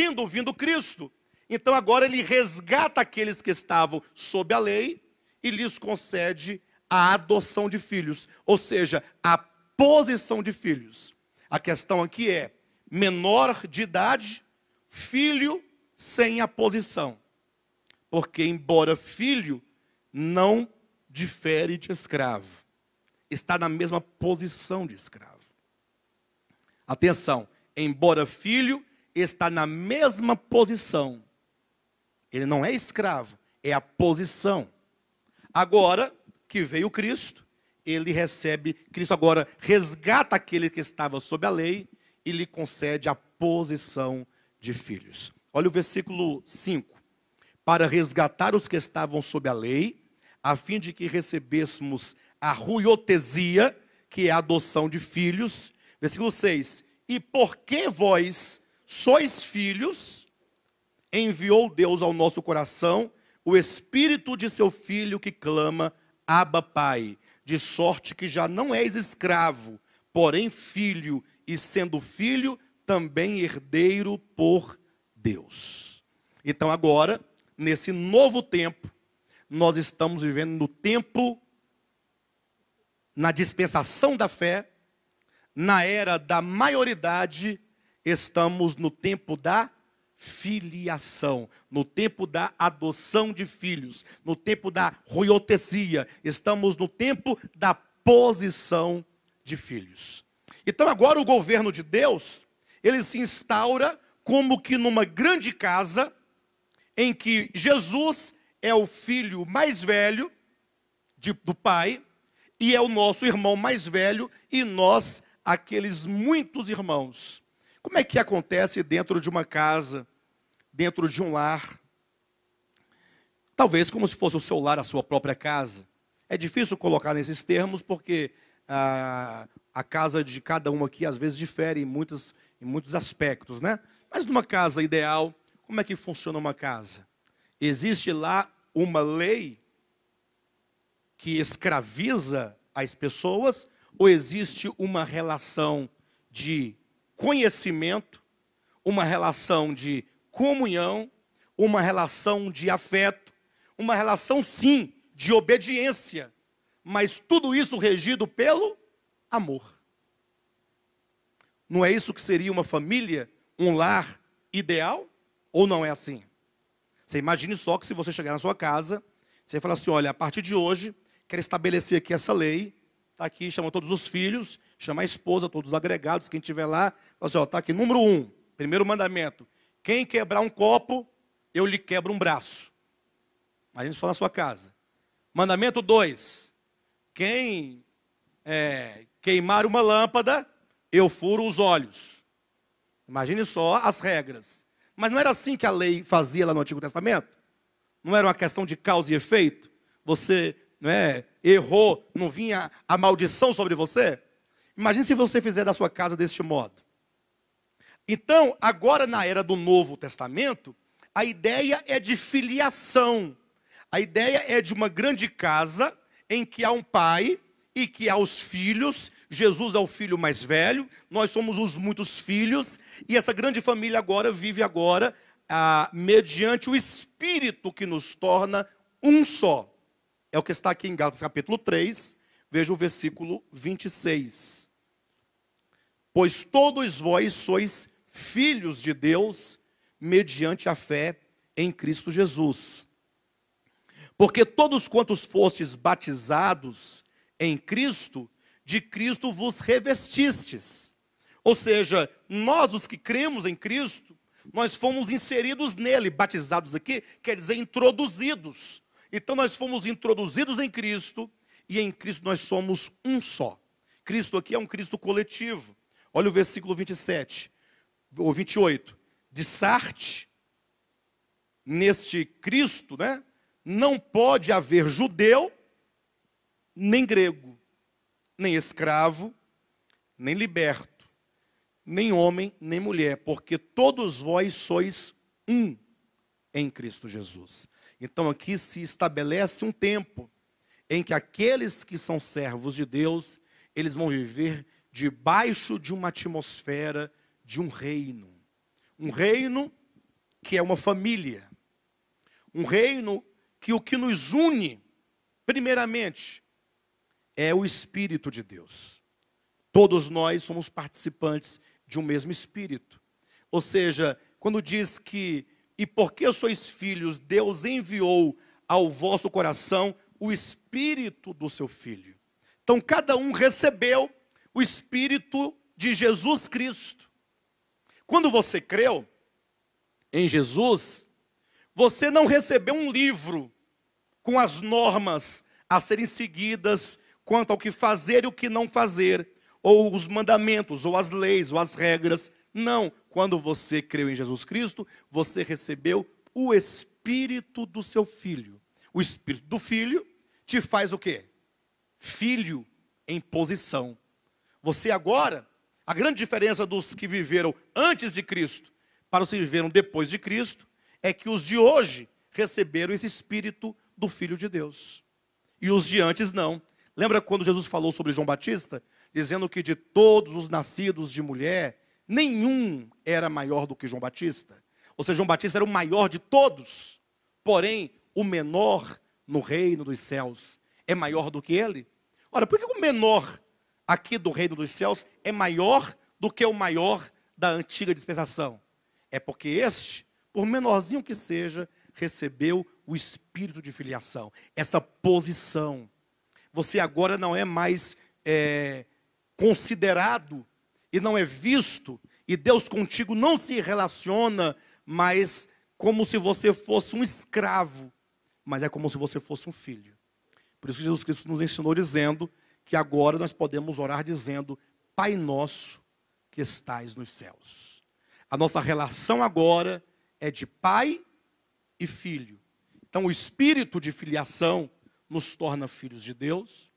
tendo vindo Cristo, então agora ele resgata aqueles que estavam sob a lei e lhes concede a adoção de filhos, ou seja, a posição de filhos. A questão aqui é menor de idade, filho sem a posição. Porque, embora filho, não difere de escravo, está na mesma posição de escravo. Atenção, embora filho, está na mesma posição. Ele não é escravo, é a posição. Agora que veio Cristo, ele recebe, Cristo agora resgata aquele que estava sob a lei e lhe concede a posição de filhos. Olha o versículo 5. Para resgatar os que estavam sob a lei, a fim de que recebêssemos a ruiotesia, que é a adoção de filhos. Versículo 6. E por que vós sois filhos, enviou Deus ao nosso coração o espírito de seu filho que clama, Abba, Pai, de sorte que já não és escravo, porém filho, e sendo filho, também herdeiro por Deus. Então, agora, nesse novo tempo, nós estamos vivendo no tempo, na dispensação da fé, na era da maioridade estamos no tempo da filiação, no tempo da adoção de filhos, no tempo da roiotesia, estamos no tempo da posição de filhos. Então agora o governo de Deus, ele se instaura como que numa grande casa em que Jesus é o filho mais velho de, do pai e é o nosso irmão mais velho e nós aqueles muitos irmãos. Como é que acontece dentro de uma casa, dentro de um lar? Talvez como se fosse o seu lar, a sua própria casa. É difícil colocar nesses termos, porque a, ah, a casa de cada um aqui às vezes difere em, muitos em muitos aspectos, né? Mas numa casa ideal, como é que funciona uma casa? Existe lá uma lei que escraviza as pessoas ou existe uma relação de conhecimento, uma relação de comunhão, uma relação de afeto, uma relação, sim, de obediência, mas tudo isso regido pelo amor. Não é isso que seria uma família, um lar ideal? Ou não é assim? Você imagine só que se você chegar na sua casa, você fala assim: olha, a partir de hoje, quero estabelecer aqui essa lei está aqui, chama todos os filhos, chama a esposa, todos os agregados, quem estiver lá, fala assim, está aqui, número um, primeiro mandamento, quem quebrar um copo, eu lhe quebro um braço. imagine só na sua casa. Mandamento dois, quem é, queimar uma lâmpada, eu furo os olhos. Imagine só as regras. Mas não era assim que a lei fazia lá no Antigo Testamento? Não era uma questão de causa e efeito? Você não é, errou, não vinha a maldição sobre você? Imagine se você fizer da sua casa deste modo. Então, agora na era do Novo Testamento, a ideia é de filiação. A ideia é de uma grande casa em que há um pai e que há os filhos. Jesus é o filho mais velho, nós somos os muitos filhos, e essa grande família agora vive agora ah, mediante o Espírito que nos torna um só. É o que está aqui em Gálatas capítulo 3, veja o versículo 26. Pois todos vós sois filhos de Deus mediante a fé em Cristo Jesus. Porque todos quantos fostes batizados em Cristo, de Cristo vos revestistes. Ou seja, nós os que cremos em Cristo, nós fomos inseridos nele, batizados aqui, quer dizer introduzidos. Então nós fomos introduzidos em Cristo e em Cristo nós somos um só. Cristo aqui é um Cristo coletivo. Olha o versículo 27 ou 28. De Sarte, neste Cristo, né, não pode haver judeu, nem grego, nem escravo, nem liberto, nem homem, nem mulher, porque todos vós sois um em Cristo Jesus. Então aqui se estabelece um tempo em que aqueles que são servos de Deus, eles vão viver debaixo de uma atmosfera de um reino. Um reino que é uma família. Um reino que o que nos une, primeiramente, é o Espírito de Deus. Todos nós somos participantes de um mesmo Espírito. Ou seja, quando diz que e porque sois filhos, Deus enviou ao vosso coração o espírito do seu filho. Então cada um recebeu o espírito de Jesus Cristo. Quando você creu em Jesus, você não recebeu um livro com as normas a serem seguidas quanto ao que fazer e o que não fazer, ou os mandamentos, ou as leis, ou as regras. Não, quando você creu em Jesus Cristo, você recebeu o Espírito do seu Filho. O Espírito do Filho te faz o quê? Filho em posição. Você agora, a grande diferença dos que viveram antes de Cristo para os que viveram depois de Cristo, é que os de hoje receberam esse Espírito do Filho de Deus. E os de antes não. Lembra quando Jesus falou sobre João Batista? Dizendo que de todos os nascidos de mulher, nenhum era maior do que João Batista. Ou seja, João Batista era o maior de todos, porém o menor no reino dos céus é maior do que ele? Ora, por que o menor aqui do reino dos céus é maior do que o maior da antiga dispensação? É porque este, por menorzinho que seja, recebeu o espírito de filiação, essa posição. Você agora não é mais é, considerado e não é visto, e Deus contigo não se relaciona, mas como se você fosse um escravo, mas é como se você fosse um filho. Por isso que Jesus Cristo nos ensinou dizendo que agora nós podemos orar dizendo: Pai nosso que estais nos céus. A nossa relação agora é de pai e filho. Então o espírito de filiação nos torna filhos de Deus